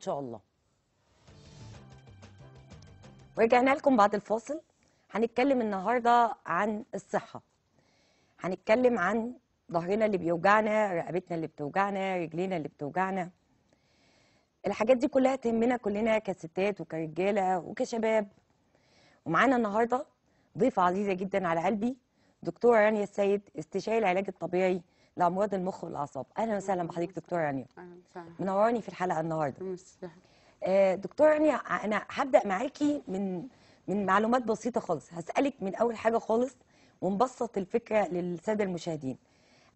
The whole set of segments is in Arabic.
ان شاء الله رجعنا لكم بعد الفاصل هنتكلم النهارده عن الصحه هنتكلم عن ظهرنا اللي بيوجعنا رقبتنا اللي بتوجعنا رجلينا اللي بتوجعنا الحاجات دي كلها تهمنا كلنا كستات وكرجاله وكشباب ومعانا النهارده ضيفه عزيزه جدا على قلبي دكتوره رانيا السيد استشاري العلاج الطبيعي لامراض المخ والاعصاب اهلا وسهلا بحضرتك دكتوره رانيا اهلا وسهلا منوراني في الحلقه النهارده آه دكتوره رانيا انا هبدا معاكي من من معلومات بسيطه خالص هسالك من اول حاجه خالص ونبسط الفكره للساده المشاهدين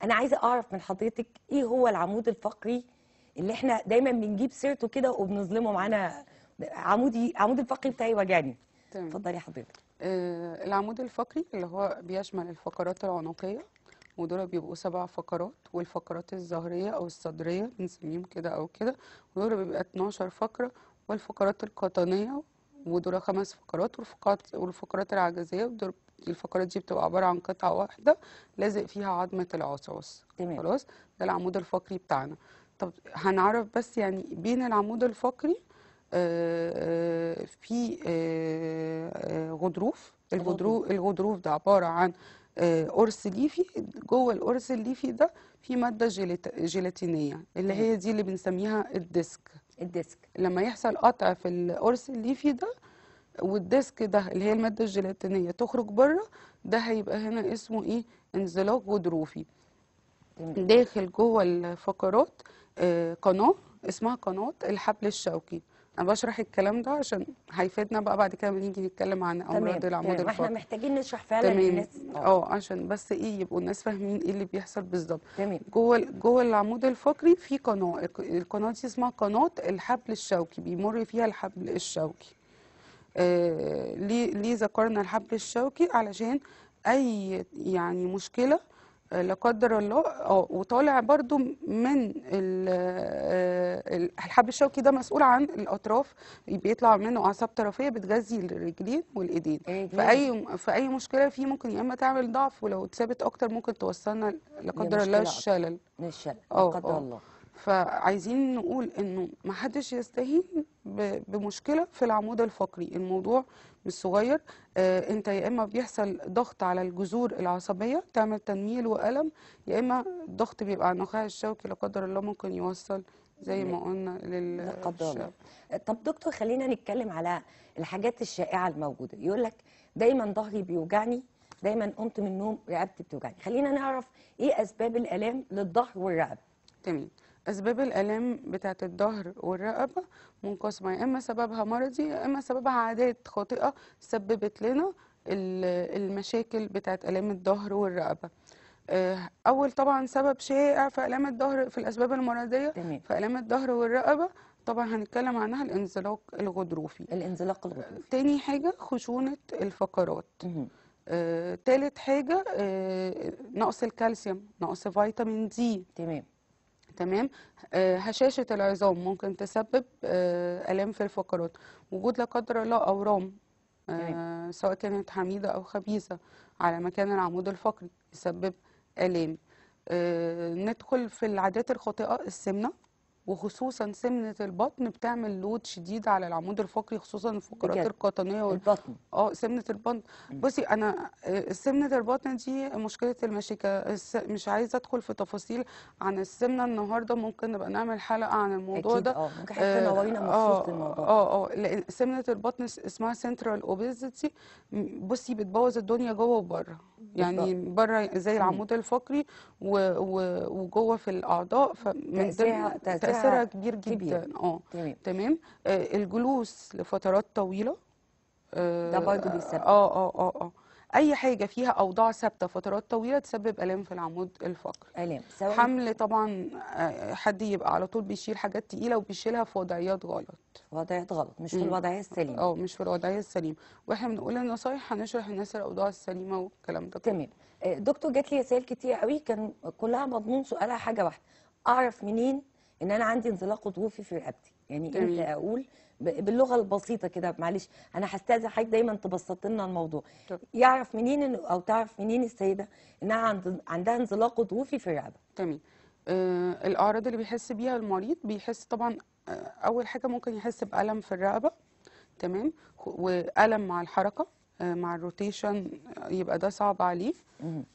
انا عايزه اعرف من حضرتك ايه هو العمود الفقري اللي احنا دايما بنجيب سيرته كده وبنظلمه معانا عمودي عمود الفقري بتاعي وجعني اتفضلي يا حضرتك آه، العمود الفقري اللي هو بيشمل الفقرات العنقيه ودول بيبقوا سبع فقرات والفقرات الظهرية أو الصدرية بنسميهم كده أو كده ودول بيبقى 12 فقرة والفقرات القطنية ودول خمس فقرات والفقرات والفقرات العجزية ودول الفقرات دي بتبقى عبارة عن قطعة واحدة لازق فيها عظمة العصعص خلاص ده العمود الفقري بتاعنا طب هنعرف بس يعني بين العمود الفقري آه، آه، في آه، غضروف الغضروف الغضروف ده عباره عن آه، قرص ليفي جوه القرص الليفي ده في ماده جيلاتينيه اللي هي دي اللي بنسميها الديسك الديسك لما يحصل قطع في القرص الليفي ده والديسك ده اللي هي الماده الجيلاتينيه تخرج بره ده هيبقى هنا اسمه ايه انزلاق غضروفي داخل جوه الفقرات آه، قناه اسمها قناه الحبل الشوكي انا بشرح الكلام ده عشان هيفيدنا بقى بعد كده بنيجي نتكلم عن امراض العمود الفقري احنا محتاجين نشرح فعلا للناس آه،, اه عشان بس ايه يبقوا الناس فاهمين ايه اللي بيحصل بالظبط جوه جوه العمود الفقري في قناه القناه دي اسمها قناه الحبل الشوكي بيمر فيها الحبل الشوكي آه ليه ليه ذكرنا الحبل الشوكي علشان اي يعني مشكله لا قدر الله اه وطالع برضو من آه، الحب الشوكي ده مسؤول عن الاطراف بيطلع منه اعصاب طرفيه بتغذي الرجلين والايدين إيه فاي اي في اي مشكله فيه ممكن يا اما تعمل ضعف ولو اتثبت اكتر ممكن توصلنا لا قدر الله للشلل للشلل لا قدر الله فعايزين نقول انه ما حدش يستهين بمشكله في العمود الفقري الموضوع بالصغير آه، انت يا اما بيحصل ضغط على الجذور العصبيه تعمل تنميل والم يا اما الضغط بيبقى على النخاع الشوكي لا قدر الله ممكن يوصل زي ما قلنا للقدامه طب دكتور خلينا نتكلم على الحاجات الشائعه الموجوده يقول لك دايما ظهري بيوجعني دايما قمت من النوم رقبتي بتوجعني خلينا نعرف ايه اسباب الالام للظهر والرقبه تمام أسباب الآلام بتاعة الظهر والرقبة منقسمة يا إما سببها مرضي يا إما سببها عادات خاطئة سببت لنا المشاكل بتاعة آلام الظهر والرقبة آه، أول طبعا سبب شائع في آلام الظهر في الأسباب المرضية في آلام الظهر والرقبة طبعا هنتكلم عنها الانزلاق الغضروفي الانزلاق آه، الغضروفي تاني حاجة خشونة الفقرات آه، تالت حاجة آه، نقص الكالسيوم نقص فيتامين دي تمام تمام آه، هشاشة العظام ممكن تسبب آه، آلام في الفقرات وجود لا قدر الله أورام آه، سواء كانت حميدة أو خبيثة على مكان العمود الفقري يسبب آلام ندخل في العادات الخاطئة السمنة وخصوصا سمنه البطن بتعمل لود شديد على العمود الفقري خصوصا الفقرات القطنيه وال... البطن اه سمنه البطن بصي انا آه، سمنه البطن دي مشكله المشيكه مش عايزه ادخل في تفاصيل عن السمنه النهارده ممكن نبقى نعمل حلقه عن الموضوع أكيد ده اه ممكن حتى آه، نورينا آه، مخصوص للموضوع اه اه لان سمنه البطن اسمها سنترال اوبيزيتي بصي بتبوظ الدنيا جوه وبره يعني بره زي العمود الفقري وجوه في الاعضاء فمن تأثيرها تاثيرها كبير جدا كبير. اه طيب. تمام آه الجلوس لفترات طويله آه، ده برضه بيسبب اه اه اه اه اي حاجه فيها اوضاع ثابته فترات طويله تسبب الام في العمود الفقري الام حمل طبعا آه، حد يبقى على طول بيشيل حاجات تقيله وبيشيلها في وضعيات غلط وضعيات غلط مش في الوضعيه السليمه اه مش في الوضعيه السليمه واحنا بنقول النصايح هنشرح الناس الاوضاع السليمه والكلام ده تمام آه، دكتور جات لي رسائل كتير قوي كان كلها مضمون سؤالها حاجه واحده اعرف منين ان انا عندي انزلاق غضروفي في رقبتي يعني جميل. امتى اقول باللغه البسيطه كده معلش انا هستاذن حضرتك دايما تبسط لنا الموضوع طب. يعرف منين او تعرف منين السيده انها عند عندها انزلاق غضروفي في الرقبه تمام آه الاعراض اللي بيحس بيها المريض بيحس طبعا آه اول حاجه ممكن يحس بالم في الرقبه تمام والم مع الحركه آه مع الروتيشن آه، يبقى ده صعب عليه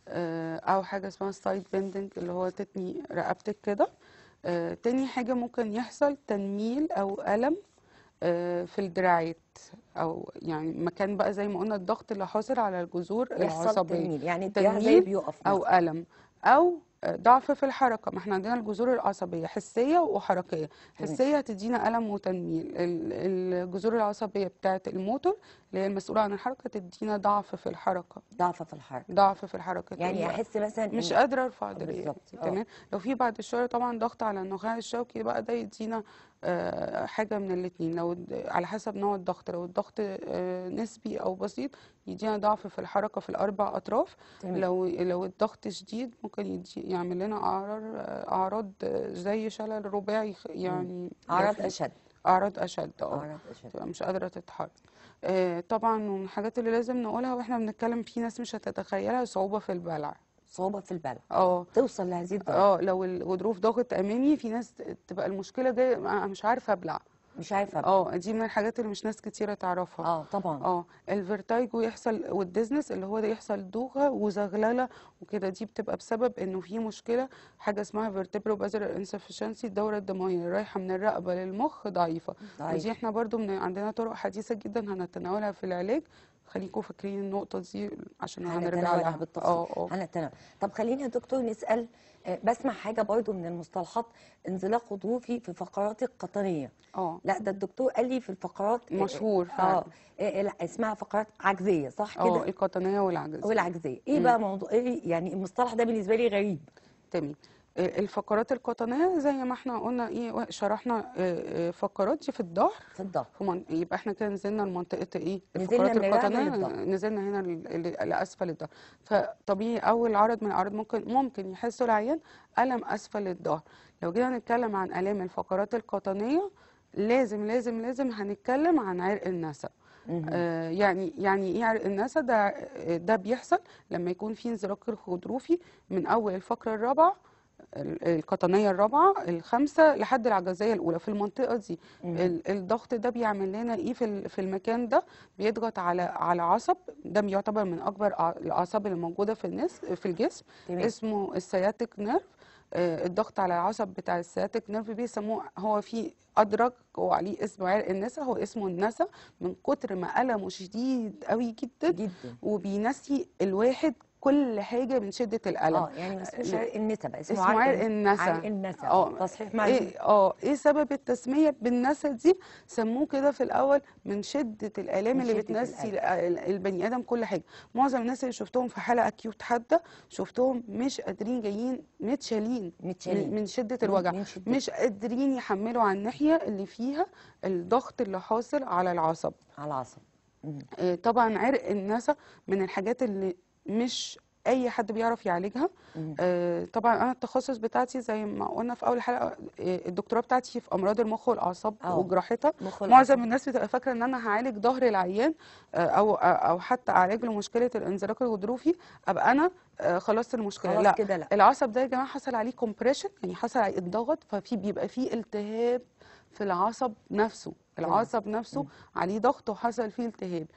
آه او حاجه اسمها سايد بيندنج اللي هو تتني رقبتك كده آه، تاني حاجة ممكن يحصل تنميل أو ألم آه، في الدراعات أو يعني مكان بقى زي ما قلنا الضغط اللي حاصل على الجذور العصبية تنميل يعني تنميل بيقف أو ألم أو ضعف في الحركة ما احنا عندنا الجذور العصبية حسية وحركية حسية هتدينا ألم وتنميل الجذور العصبية بتاعة الموتور اللي هي المسؤوله عن الحركه تدينا ضعف في الحركه ضعف في الحركه ضعف في الحركه يعني احس مثلا مش قادره ارفع آه، دراعي آه. تمام لو في بعد الشهر طبعا ضغط على النخاع الشوكي بقى ده يدينا آه، حاجه من الاثنين لو على حسب نوع الضغط لو الضغط نسبي او بسيط يدينا ضعف في الحركه في الاربع اطراف تمام. لو لو الضغط شديد ممكن يدي يعمل لنا اعراض اعراض زي شلل رباعي يعني اعراض اشد اعراض اشد اه مش قادره تتحرك آه، طبعا من الحاجات اللي لازم نقولها واحنا بنتكلم في ناس مش هتتخيلها صعوبة في البلع صعوبة في البلع اه توصل لهذه الدرجة اه لو الغضروف ضاغط امامي في ناس تبقى المشكلة جاية مش عارفة ابلع مش عارفه اه دي من الحاجات اللي مش ناس كتيره تعرفها اه طبعا اه الفيرتايجو يحصل والديزنس اللي هو ده يحصل دوخه وزغلله وكده دي بتبقى بسبب انه في مشكله حاجه اسمها فيرتبرو بازر انسفشنسي الدوره الدمويه رايحه من الرقبه للمخ ضعيفه ضعيف. ودي احنا برضو من عندنا طرق حديثه جدا هنتناولها في العلاج خليكم فاكرين النقطه دي عشان هنرجع لها بالتفصيل اه اه طب خليني يا دكتور نسال آه، بسمع حاجه برضو من المصطلحات انزلاق غضروفي في فقراتي القطنيه اه لا ده الدكتور قال لي في الفقرات آه، مشهور آه، فعلا اه اسمها فقرات عجزيه صح كده اه القطنيه والعجزيه والعجزيه ايه بقى موضوع ايه يعني المصطلح ده بالنسبه لي غريب تمام الفقرات القطنيه زي ما احنا قلنا ايه شرحنا آه، آه، فقرات دي في الظهر في الظهر من... يبقى احنا كده نزلنا لمنطقه ايه الفقرات القطنيه نزلنا هنا ل... لاسفل الظهر فطبيعي اول عرض من الاعراض ممكن ممكن يحسه العيان الم اسفل الظهر لو جينا نتكلم عن الام الفقرات القطنيه لازم لازم لازم هنتكلم عن عرق النسا آه يعني يعني ايه عرق النسا ده آه، ده بيحصل لما يكون في انزلاق غضروفي من اول الفقره الرابعه القطنيه الرابعه الخامسه لحد العجزيه الاولى في المنطقه دي مم. الضغط ده بيعمل لنا ايه في في المكان ده بيضغط على على عصب ده يعتبر من اكبر الاعصاب اللي موجوده في الناس في الجسم تمام. اسمه السياتيك نيرف آه، الضغط على العصب بتاع السياتيك نيرف بيسموه هو في ادرج وعليه اسم عرق النسا هو اسمه النسا من كتر ما المه شديد قوي جدا, جدا. وبينسي الواحد كل حاجه من شده الالم اه يعني ما اسموش عرق النسا اسمه عرق النسا عرق النسا اه تصحيح معلومه ايه اه ايه سبب التسميه بالنسا دي سموه كده في الاول من شده الالام اللي بتنسي البني ادم كل حاجه معظم الناس اللي شفتهم في حاله اكيوت حاده شفتهم مش قادرين جايين متشالين متشالين من شده الوجع من شدة. مش قادرين يحملوا على الناحيه اللي فيها الضغط اللي حاصل على العصب على العصب آه، طبعا عرق النسا من الحاجات اللي مش اي حد بيعرف يعالجها آه طبعا انا التخصص بتاعتي زي ما قلنا في اول حلقه آه، الدكتوراه بتاعتي في امراض المخ والاعصاب آه، وجراحتها معظم الناس بتبقى فاكره ان انا هعالج ظهر العيان آه او آه، او حتى اعالج له مشكله الانزلاق الغضروفي ابقى انا آه خلصت المشكله خلاص لا. كده لا العصب ده يا جماعه حصل عليه كومبريشن يعني حصل عليه الضغط ففي بيبقى فيه التهاب في العصب نفسه العصب نفسه عليه ضغط وحصل فيه التهاب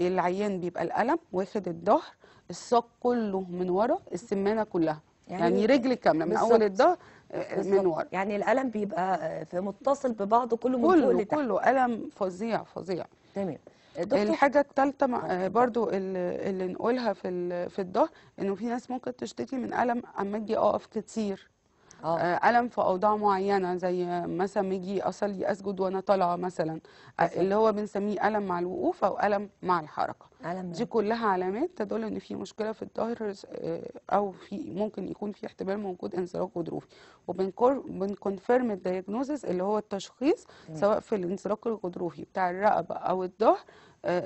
العيان بيبقى الألم واخد الظهر الساق كله من ورا السمانة كلها يعني, يعني رجل كاملة من أول الظهر آه، من ورا يعني الألم بيبقى آه، في متصل ببعضه كله من كله فوق كله ألم فظيع فظيع تمام الحاجة الثالثة آه، برضو اللي نقولها في في الظهر انه في ناس ممكن تشتكي من ألم اما اجي اقف كتير آه. آه. الم في اوضاع معينه زي مثلا يجي اصلي اسجد وانا طالعه مثلا أصلي. آه، اللي هو بنسميه الم مع الوقوف او الم مع الحركه ألم دي كلها علامات تدل ان في مشكله في الظهر آه، او في ممكن يكون في احتمال موجود انزلاق غضروفي وبنكونفيرم الدايجنوزس اللي هو التشخيص م. سواء في الانزلاق الغضروفي بتاع الرقبه او الظهر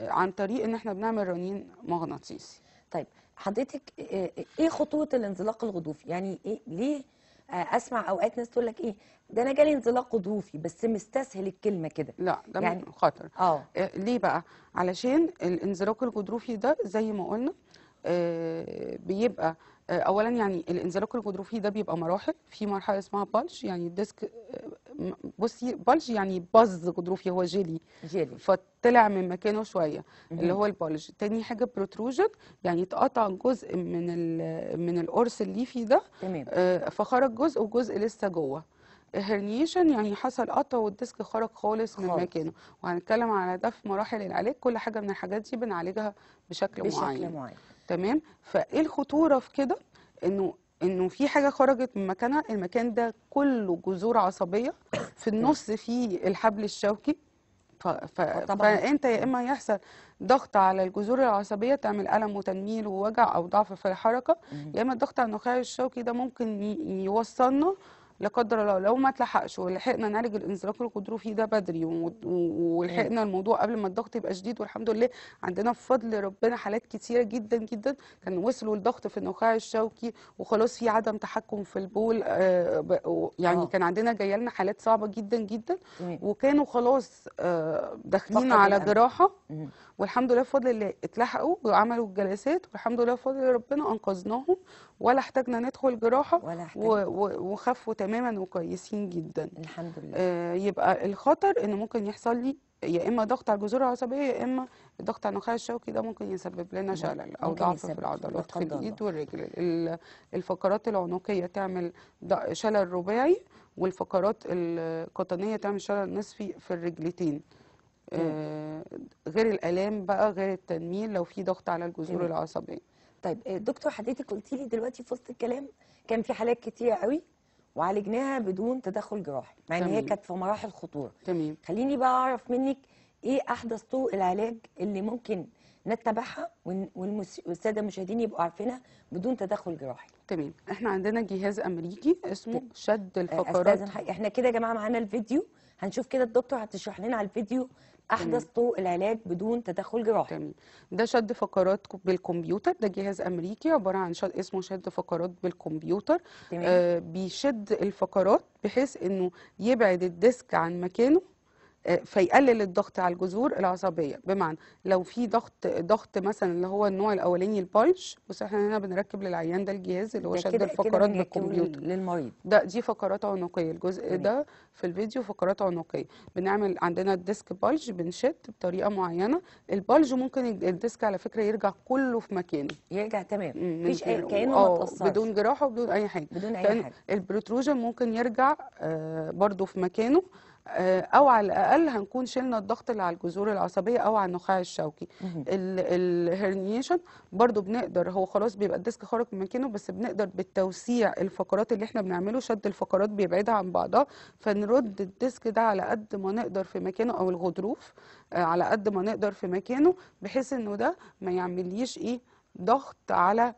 عن طريق ان احنا بنعمل رنين مغناطيسي طيب حضرتك ايه خطوره الانزلاق الغضروفي يعني ايه ليه آه، اسمع اوقات ناس تقول لك ايه ده انا جالي انزلاق غضروفي بس مستسهل الكلمه كده لا ده يعني خطر آه. اه ليه بقى علشان الانزلاق الغضروفي ده زي ما قلنا آه بيبقى آه اولا يعني الانزلاق الغضروفي ده بيبقى مراحل في مرحله اسمها بالش يعني الديسك آه، بصي بلج يعني بز غضروفي هو جيلي جيلي فطلع من مكانه شويه اللي هو البلج تاني حاجه بروتروجن يعني اتقطع جزء من من القرص الليفي ده تمام آه فخرج جزء وجزء لسه جوه هرنيشن يعني حصل قطع والديسك خرج خالص من خالص. مكانه وهنتكلم على ده في مراحل العلاج كل حاجه من الحاجات دي بنعالجها بشكل, بشكل معين بشكل معين تمام فايه الخطوره في كده انه انه في حاجه خرجت من مكانها المكان ده كله جذور عصبيه في النص فيه الحبل الشوكي ف... ف... آه، فانت يا اما يحصل ضغط على الجذور العصبيه تعمل الم وتنميل ووجع او ضعف في الحركه يا اما الضغط على النخاع الشوكي ده ممكن ي... يوصلنا لا قدر الله لو ما اتلحقش ولحقنا نعالج الانزلاق الغضروفي ده بدري ولحقنا الموضوع قبل ما الضغط يبقى شديد والحمد لله عندنا بفضل ربنا حالات كتيره جدا جدا كان وصلوا لضغط في النخاع الشوكي وخلاص في عدم تحكم في البول آه، يعني آه. كان عندنا جايه لنا حالات صعبه جدا جدا وكانوا خلاص آه، داخلين على جراحه والحمد لله بفضل الله اتلحقوا وعملوا الجلسات والحمد لله بفضل ربنا انقذناهم ولا احتاجنا ندخل جراحه وخفوا تماما تماما وكويسين جدا الحمد لله آه يبقى الخطر ان ممكن يحصل لي يا اما ضغط على الجذور العصبيه يا اما ضغط على النخاع الشوكي ده ممكن يسبب لنا شلل او ضعف في العضلات في الايد والرجل الفقرات العنقيه تعمل شلل رباعي والفقرات القطنيه تعمل شلل نصفي في الرجلتين آه غير الالام بقى غير التنميل لو في ضغط على الجذور العصبيه طيب آه، دكتور حضرتك قلتي لي دلوقتي في وسط الكلام كان في حالات كتير قوي وعالجناها بدون تدخل جراحي مع ان هي كانت في مراحل خطوره تمام خليني بقى اعرف منك ايه احدث طرق العلاج اللي ممكن نتبعها والساده المشاهدين يبقوا عارفينها بدون تدخل جراحي تمام احنا عندنا جهاز امريكي اسمه شد آه، الفقرات احنا كده يا جماعه معانا الفيديو هنشوف كده الدكتور هتشرح لنا على الفيديو احدث طرق العلاج بدون تدخل جراحي تمام ده شد فقرات بالكمبيوتر ده جهاز امريكي عباره عن شد اسمه شد فقرات بالكمبيوتر تمام. آه بيشد الفقرات بحيث انه يبعد الديسك عن مكانه آه، فيقلل الضغط على الجذور العصبيه بمعنى لو في ضغط ضغط مثلا اللي هو النوع الاولاني البالش بص احنا هنا بنركب للعيان ده الجهاز اللي هو شد الفقرات بالكمبيوتر للمريض ده دي فقرات عنقيه الجزء مم. ده في الفيديو فقرات عنقيه بنعمل عندنا الديسك بالج بنشد بطريقه معينه البالج ممكن الديسك على فكره يرجع كله في مكانه يرجع تمام مفيش اي كانه ما آه، اتأثرش بدون جراحه وبدون اي حاجه بدون اي حاجه البروتروجن ممكن يرجع آه برده في مكانه آه، او على الاقل هنكون شلنا الضغط اللي على الجذور العصبيه او على النخاع الشوكي الهرنيشن برضو بنقدر هو خلاص بيبقى الديسك خارج من مكانه بس بنقدر بالتوسيع الفقرات اللي احنا بنعمله شد الفقرات بيبعدها عن بعضها فنرد الديسك ده على قد ما نقدر في مكانه او الغضروف آه، على قد ما نقدر في مكانه بحيث انه ده ما يعمليش ايه ضغط على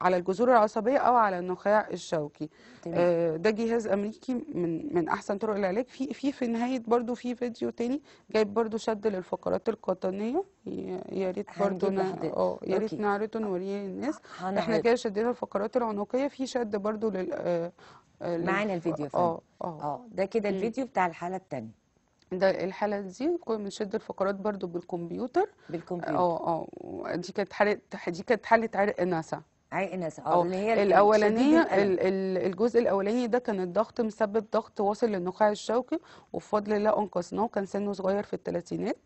على الجذور العصبيه او على النخاع الشوكي آه ده جهاز امريكي من من احسن طرق العلاج في في في نهايه برده في فيديو تاني جايب برده شد للفقرات القطنيه يا ريت برده اه يا ريت نعرضه نوريه للناس احنا كده شدينا الفقرات العنقيه في شد برده آه، آه، لل معانا الفيديو آه،, اه اه ده كده الفيديو بتاع الحاله الثانيه ده الحالة دي كنا بنشد الفقرات برضو بالكمبيوتر بالكمبيوتر اه اه دي كانت حالة دي كانت حالة عرق ناسا عرق ناسا اه, آه، اللي هي الاولانية الجزء الاولاني ده كان الضغط مسبب ضغط واصل للنخاع الشوكي وبفضل الله انقذناه كان سنه صغير في الثلاثينات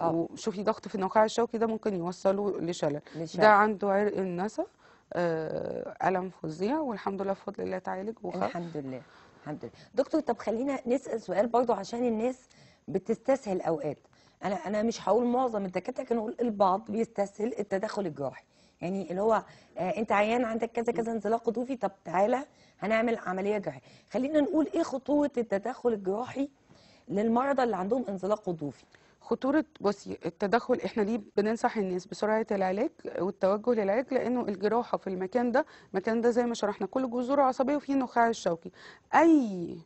أوه. وشوفي ضغط في النخاع الشوكي ده ممكن يوصله لشلل ده عنده عرق النسا آه، ألم فظيع والحمد لله بفضل الله اتعالج وخف الحمد لله الحمد لله دكتور طب خلينا نسال سؤال برضه عشان الناس بتستسهل اوقات انا انا مش هقول معظم الدكاتره لكن اقول البعض بيستسهل التدخل الجراحي يعني اللي هو آه انت عيان عندك كذا كذا انزلاق غضروفي طب تعالى هنعمل عمليه جراحيه خلينا نقول ايه خطوره التدخل الجراحي للمرضى اللي عندهم انزلاق غضروفي خطوره بصي التدخل احنا ليه بننصح الناس بسرعه العلاج والتوجه للعلاج لانه الجراحه في المكان ده المكان ده زي ما شرحنا كله جذور عصبيه وفيه النخاع الشوكي اي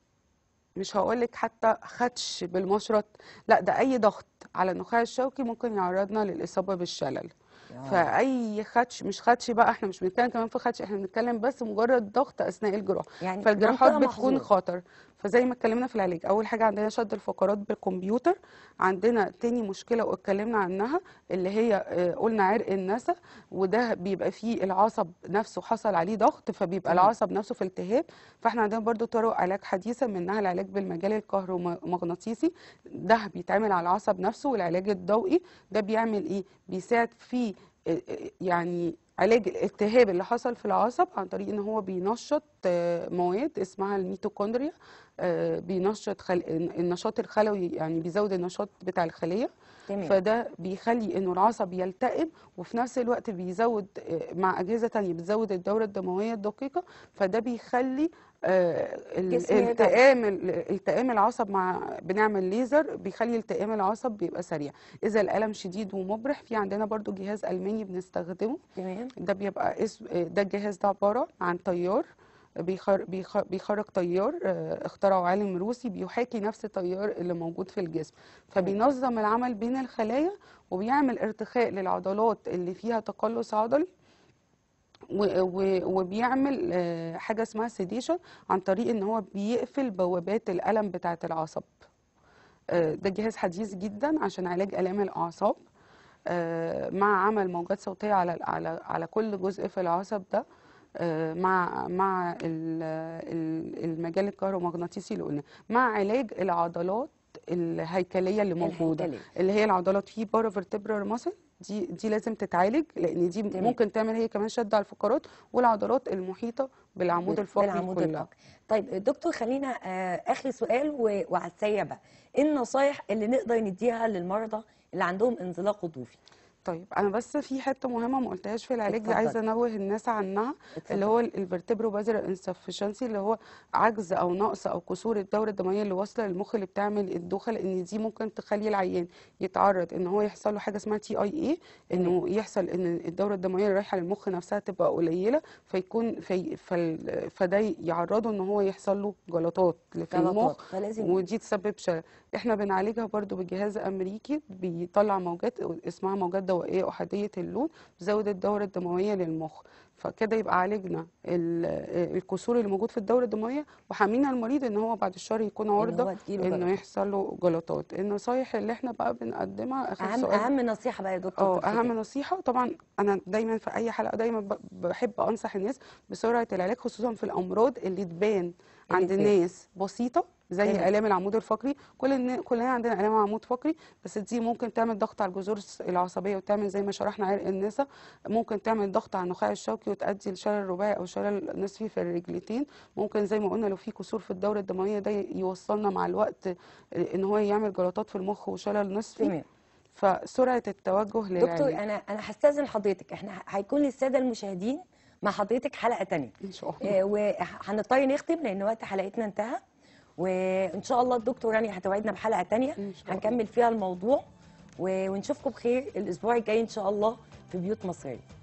مش هقول لك حتى خدش بالمشرط لا ده اي ضغط على النخاع الشوكي ممكن يعرضنا للاصابه بالشلل فاي خدش مش خدش بقى احنا مش بنتكلم كمان في خدش احنا بنتكلم بس مجرد ضغط اثناء الجراحه يعني فالجراحات بتكون خطر فزي ما اتكلمنا في العلاج اول حاجه عندنا شد الفقرات بالكمبيوتر عندنا تاني مشكله واتكلمنا عنها اللي هي آه، قلنا عرق النسا وده بيبقى فيه العصب نفسه حصل عليه ضغط فبيبقى العصب نفسه في التهاب فاحنا عندنا برضو طرق علاج حديثه منها العلاج بالمجال الكهرومغناطيسي ده بيتعمل على العصب نفسه والعلاج الضوئي ده بيعمل ايه بيساعد في يعني علاج الالتهاب اللي حصل في العصب عن طريق ان هو بينشط آه، مواد اسمها الميتوكوندريا آه، بينشط خل... النشاط الخلوي يعني بيزود النشاط بتاع الخليه تمام. فده بيخلي انه العصب يلتئم وفي نفس الوقت بيزود آه، مع اجهزه ثانيه بتزود الدوره الدمويه الدقيقه فده بيخلي آه، التئام التئام العصب مع بنعمل ليزر بيخلي التئام العصب بيبقى سريع اذا الالم شديد ومبرح في عندنا برضو جهاز الماني بنستخدمه تمام. ده بيبقى اسم آه، ده الجهاز ده عباره عن تيار بيخرج تيار آه، اخترعه عالم روسي بيحاكي نفس التيار اللي موجود في الجسم فبينظم العمل بين الخلايا وبيعمل ارتخاء للعضلات اللي فيها تقلص عضلي وبيعمل آه، حاجه اسمها سيديشن عن طريق ان هو بيقفل بوابات الالم بتاعه العصب آه، ده جهاز حديث جدا عشان علاج الام الاعصاب مع عمل موجات صوتيه على على على كل جزء في العصب ده مع مع المجال الكهرومغناطيسي اللي قلنا مع علاج العضلات الهيكليه اللي موجوده الهيكلية. اللي هي العضلات في بارافرتبرال ماسل دي دي لازم تتعالج لان دي جميل. ممكن تعمل هي كمان شد على الفقرات والعضلات المحيطه بالعمود الفقري بالعمود الفقري طيب دكتور خلينا آه، اخر سؤال وعلى السريع بقى ايه النصايح اللي نقدر نديها للمرضى اللي عندهم انزلاق غضروفي طيب انا بس في حته مهمه ما قلتهاش في العلاج دي عايزه انوه الناس عنها اتفضل. اللي هو البرتبرو بازر انسفشنسي اللي هو عجز او نقص او كسور الدوره الدمويه اللي واصله للمخ اللي بتعمل الدوخه لان دي ممكن تخلي العيان يتعرض ان هو يحصل له حاجه اسمها تي اي اي انه يحصل ان الدوره الدمويه اللي رايحه للمخ نفسها تبقى قليله فيكون في فده يعرضه ان هو يحصل له جلطات في المخ ودي تسبب شلل احنا بنعالجها برده بجهاز امريكي بيطلع موجات اسمها موجات دوائيه احاديه اللون بتزود الدوره الدمويه للمخ فكده يبقى عالجنا الكسور اللي موجود في الدوره الدمويه وحمينا المريض ان هو بعد الشهر يكون عرضه انه يحصل له جلطات النصايح اللي احنا بقى بنقدمها اهم سؤال. اهم نصيحه بقى يا دكتور اه اهم إيه؟ نصيحه طبعا انا دايما في اي حلقه دايما بحب انصح الناس بسرعه العلاج خصوصا في الامراض اللي تبان عند الناس بسيطه زي جميل. الام العمود الفقري كل كلنا عندنا الام عمود فقري بس دي ممكن تعمل ضغط على الجذور العصبيه وتعمل زي ما شرحنا عرق النسا ممكن تعمل ضغط على النخاع الشوكي وتؤدي لشلل رباعي او شلل نصفي في الرجلتين ممكن زي ما قلنا لو في كسور في الدوره الدمويه ده يوصلنا مع الوقت آه، ان هو يعمل جلطات في المخ وشلل نصفي تمام فسرعه التوجه ل دكتور انا انا هستاذن حضرتك احنا هيكون للساده المشاهدين مع حضرتك حلقه ثانيه ان شاء الله آه، وهنضطر نختم لان وقت حلقتنا انتهى وان شاء الله الدكتور يعني هتوعدنا بحلقه ثانيه هنكمل فيها الموضوع ونشوفكم بخير الاسبوع الجاي ان شاء الله في بيوت مصريه